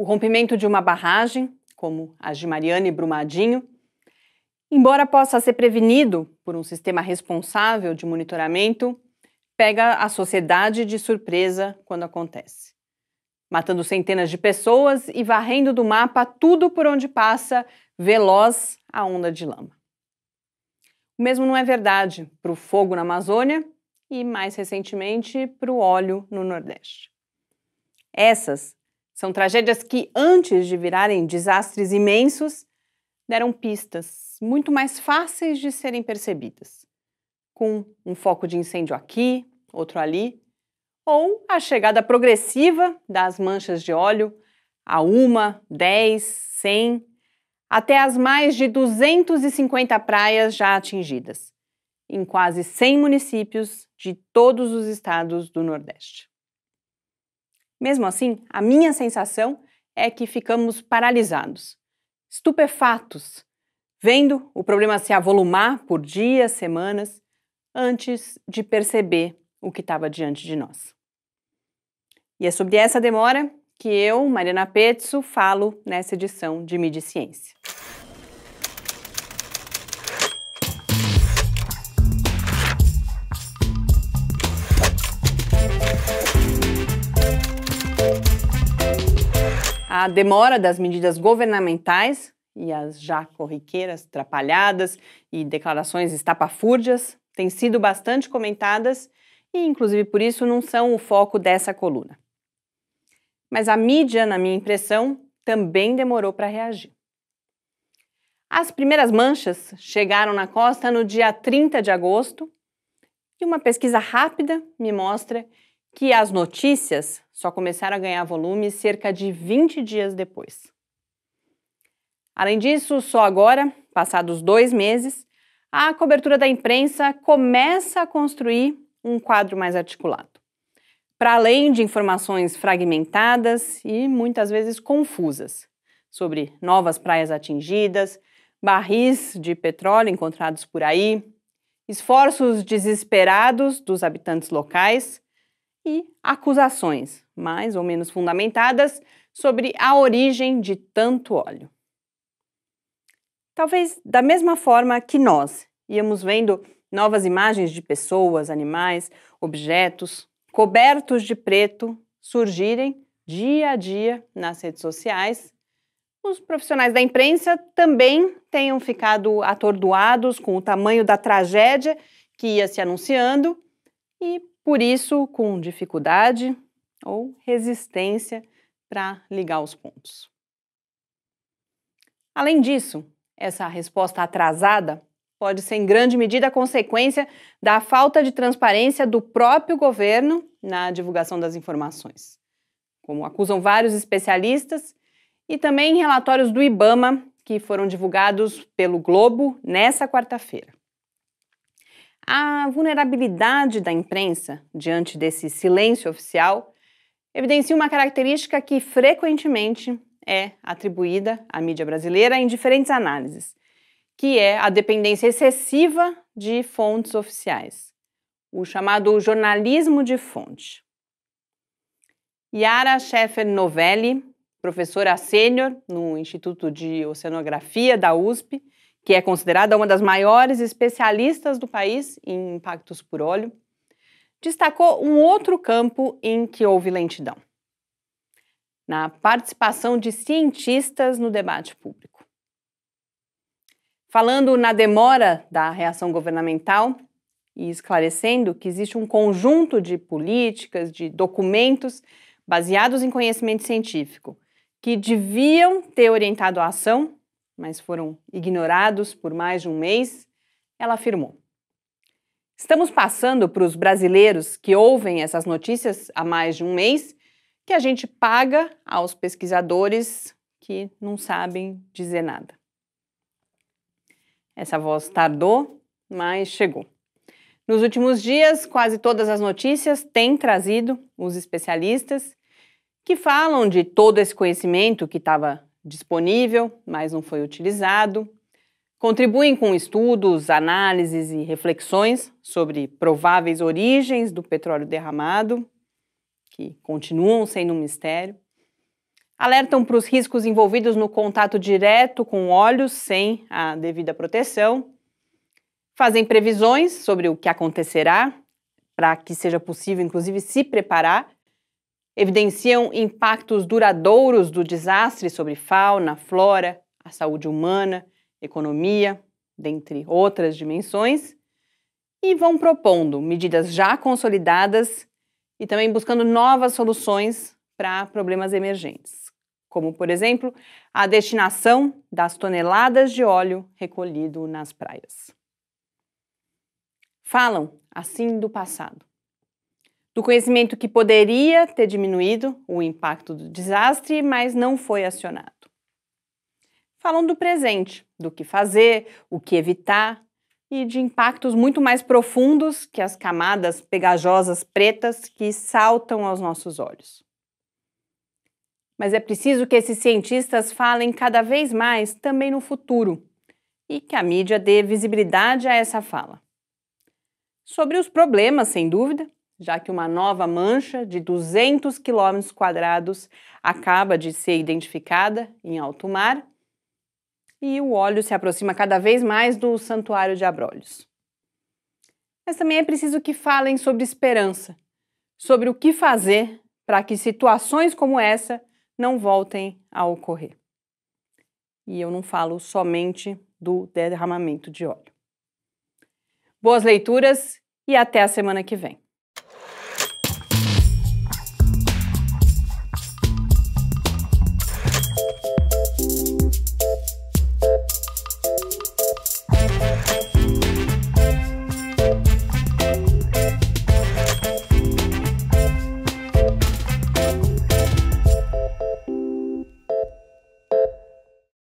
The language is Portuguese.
o rompimento de uma barragem, como a de Mariana e Brumadinho, embora possa ser prevenido por um sistema responsável de monitoramento, pega a sociedade de surpresa quando acontece, matando centenas de pessoas e varrendo do mapa tudo por onde passa veloz a onda de lama. O mesmo não é verdade para o fogo na Amazônia e, mais recentemente, para o óleo no Nordeste. Essas são tragédias que, antes de virarem desastres imensos, deram pistas muito mais fáceis de serem percebidas. Com um foco de incêndio aqui, outro ali, ou a chegada progressiva das manchas de óleo a uma, dez, cem, até as mais de 250 praias já atingidas, em quase 100 municípios de todos os estados do Nordeste. Mesmo assim, a minha sensação é que ficamos paralisados, estupefatos, vendo o problema se avolumar por dias, semanas, antes de perceber o que estava diante de nós. E é sobre essa demora que eu, Mariana Pezzo, falo nessa edição de Midi Ciência. a demora das medidas governamentais e as já corriqueiras, atrapalhadas e declarações estapafúrdias têm sido bastante comentadas e, inclusive, por isso não são o foco dessa coluna. Mas a mídia, na minha impressão, também demorou para reagir. As primeiras manchas chegaram na costa no dia 30 de agosto e uma pesquisa rápida me mostra que as notícias só começaram a ganhar volume cerca de 20 dias depois. Além disso, só agora, passados dois meses, a cobertura da imprensa começa a construir um quadro mais articulado. Para além de informações fragmentadas e muitas vezes confusas sobre novas praias atingidas, barris de petróleo encontrados por aí, esforços desesperados dos habitantes locais e acusações, mais ou menos fundamentadas, sobre a origem de tanto óleo. Talvez da mesma forma que nós íamos vendo novas imagens de pessoas, animais, objetos cobertos de preto surgirem dia a dia nas redes sociais, os profissionais da imprensa também tenham ficado atordoados com o tamanho da tragédia que ia se anunciando e por isso, com dificuldade ou resistência para ligar os pontos. Além disso, essa resposta atrasada pode ser em grande medida consequência da falta de transparência do próprio governo na divulgação das informações, como acusam vários especialistas e também relatórios do IBAMA que foram divulgados pelo Globo nessa quarta-feira a vulnerabilidade da imprensa diante desse silêncio oficial evidencia uma característica que frequentemente é atribuída à mídia brasileira em diferentes análises, que é a dependência excessiva de fontes oficiais, o chamado jornalismo de fonte. Yara Scheffer Novelli, professora sênior no Instituto de Oceanografia da USP, que é considerada uma das maiores especialistas do país em impactos por óleo, destacou um outro campo em que houve lentidão: na participação de cientistas no debate público. Falando na demora da reação governamental e esclarecendo que existe um conjunto de políticas, de documentos baseados em conhecimento científico, que deviam ter orientado a ação mas foram ignorados por mais de um mês, ela afirmou. Estamos passando para os brasileiros que ouvem essas notícias há mais de um mês que a gente paga aos pesquisadores que não sabem dizer nada. Essa voz tardou, mas chegou. Nos últimos dias, quase todas as notícias têm trazido os especialistas que falam de todo esse conhecimento que estava disponível, mas não foi utilizado. Contribuem com estudos, análises e reflexões sobre prováveis origens do petróleo derramado, que continuam sendo um mistério. Alertam para os riscos envolvidos no contato direto com óleos sem a devida proteção. Fazem previsões sobre o que acontecerá, para que seja possível, inclusive, se preparar evidenciam impactos duradouros do desastre sobre fauna, flora, a saúde humana, economia, dentre outras dimensões, e vão propondo medidas já consolidadas e também buscando novas soluções para problemas emergentes, como, por exemplo, a destinação das toneladas de óleo recolhido nas praias. Falam assim do passado do conhecimento que poderia ter diminuído o impacto do desastre, mas não foi acionado. Falam do presente, do que fazer, o que evitar e de impactos muito mais profundos que as camadas pegajosas pretas que saltam aos nossos olhos. Mas é preciso que esses cientistas falem cada vez mais também no futuro e que a mídia dê visibilidade a essa fala. Sobre os problemas, sem dúvida, já que uma nova mancha de 200 quilômetros quadrados acaba de ser identificada em alto mar e o óleo se aproxima cada vez mais do Santuário de Abrolhos. Mas também é preciso que falem sobre esperança, sobre o que fazer para que situações como essa não voltem a ocorrer. E eu não falo somente do derramamento de óleo. Boas leituras e até a semana que vem.